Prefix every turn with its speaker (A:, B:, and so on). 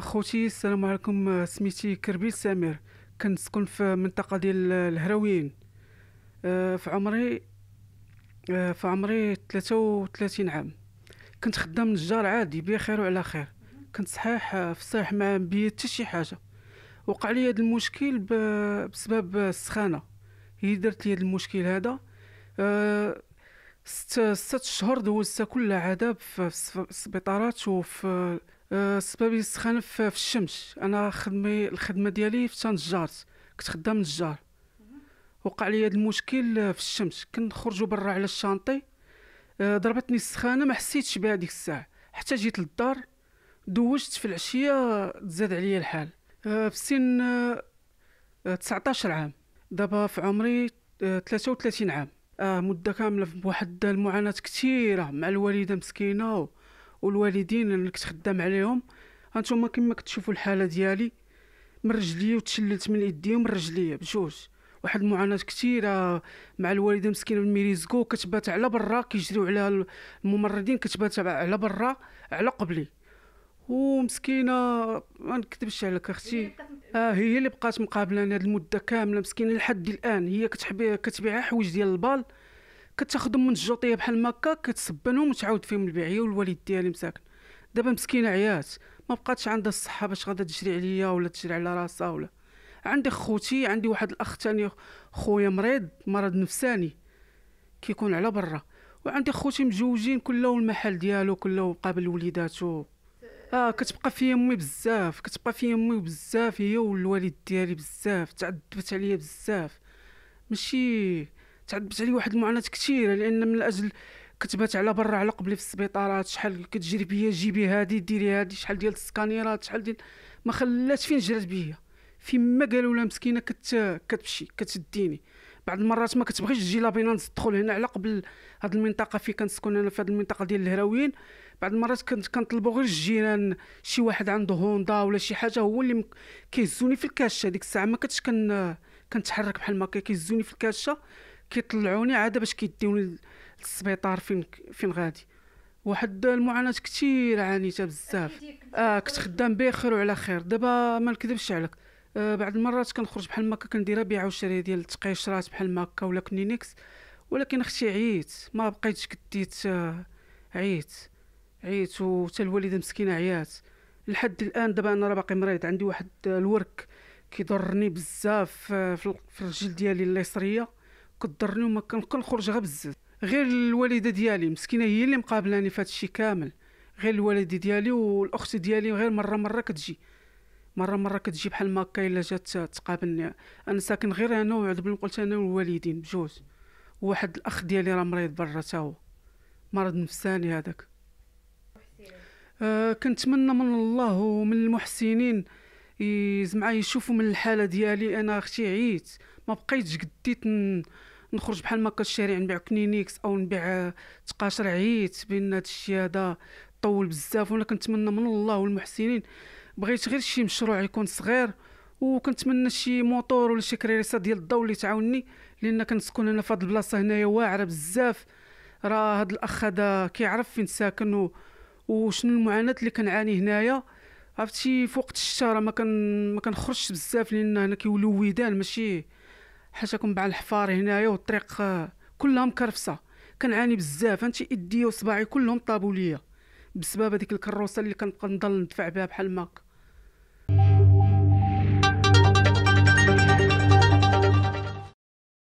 A: خوتي السلام عليكم آه، سميتي كربيل سامر كنسكن في منطقه ديال الهروين آه، في عمري آه، في عمري 33 عام كنت خدام نجار عادي بخير وعلى خير كنت صحيح آه، في الصيح ما بيا حتى شي حاجه وقع لي هذا المشكل بسبب السخانه هي درت لي هذا المشكل هذا آه، ست ست شهور دوزتها كلها عذاب في السبيطارات وفي أه سبب السخانه في الشمس انا خدمي الخدمه ديالي في تنجارت كنت خدام نجار وقع لي هذا المشكل في الشمس كنخرجوا برا على الشانطي آه، ضربتني السخانه ما حسيتش بها ديك الساعه حتى جيت للدار دوشت في العشيه تزاد عليا الحال آه، في سن 19 آه، عام دابا في عمري 33 عام آه مده كامله في واحد المعاناه كثيره مع الوالده مسكينه والوالدين اللي كنت خدام عليهم هانتوما كما كتشوفوا الحاله ديالي من رجلي وتشللت من يدي ومن رجلي بجوج واحد المعاناه كثيره مع الوالده مسكينه من ميريزكو كتبات على برا كيجريو عليها الممرضين كتبات على برا على قبلي ومسكينه ما نكذبش عليك اختي اه هي اللي بقات مقابلاني هذه المده كامله مسكينه لحد الان هي كتحبي كتبيع حوايج ديال البال كتاخذهم من الجوطيه بحال هكا كتسبنهم وتعاود فيهم البيعيه والوالد ديالي مساكن دابا مسكينه عيات ما بقاتش عندها الصحه باش غادا تجري عليا ولا تجري على راسها ولا عندي خوتي عندي واحد الاخ ثاني خويا مريض مرض نفساني كيكون على برا وعندي خوتي مزوجين كله المحل ديالو كله قابل وليداتو اه كتبقى في امي بزاف كتبقى في امي بزاف هي والوالد ديالي بزاف تعذبت عليا بزاف ماشي تعذبت عليا واحد المعاناه كثيره لان من اجل كتبات على برا على قبلي في السبيطارات شحال كتجري بيا جيبي هادي ديري هادي شحال ديال السكانيرات شحال ديال ما خلات فين جرات بيا فيما قالوا لها مسكينه كت كتمشي كتديني بعض المرات ما كتبغيش تجي لا تدخل هنا على قبل هاد المنطقه فين كنسكن انا في هاد المنطقه ديال الهراويين بعض المرات كنت كنطلبوا غير الجيران شي واحد عنده هوندا ولا شي حاجه هو اللي كيهزوني في الكاشه ديك الساعه ما كنتش كن كنتحرك بحال ما كيهزوني في الكاشه كيطلعوني عاده باش كيديوني للسبيطار فين فين غادي واحد المعاناه كثير عانيتها بزاف اه كنت خدام بخير وعلى خير دابا ما نكذبش عليك آه، بعض المرات كنخرج بحال هكا كندير بيع وشراء ديال التقيشرات بحال هكا ولا كنينيكس ولكن اختي عييت ما بقيتش كديت آه، عييت عييت وحتى الوالده مسكينه عيات لحد الان دابا انا راه باقي مريض عندي واحد الورك كيضرني بزاف آه، في الرجل ديالي اليسريه كضرني وما كنخرج غير بزاف غير الوالده ديالي مسكينه هي اللي مقابلاني في كامل غير الوالد ديالي والاخت ديالي غير مره مره كتجي مره مره كتجي بحال ما هكا الا جات تقابلني انا ساكن غير انا وعد بن قلت انا والوالدين بجوج وواحد الاخ ديالي راه مريض برا تا هو مرض نفساني هذاك آه كنتمنى من الله ومن المحسنين زعما يشوفوا من الحاله ديالي انا اختي عييت ما بقيتش قديت نخرج بحال ما الشارع نبيع كنينيكس او نبيع تقاشر عييت بان هذا الشيء هذا طول بزاف وانا كنتمنى من الله والمحسنين بغيت غير شي مشروع يكون صغير وكنتمنى شي موتور ولا شي كريريسه ديال الضو اللي تعاوني لان كنسكن انا في هاد البلاصه هنايا واعره بزاف راه هاد الاخ هذا كيعرف فين ساكن و... وشنو المعاناه اللي كنعاني هنايا عرفتي في وقت الشتاء راه ما كان ما كنخرجش بزاف لان هنا كيولوا ويدان ماشي حاشاكم بعد الحفار هنايا والطريق آه، كلها مكرفسه كنعاني بزاف انت ايدي وصباعي كلهم طابوا ليا بسبب هذيك الكروسه اللي كنبقى نضل ندفع بها بحال ما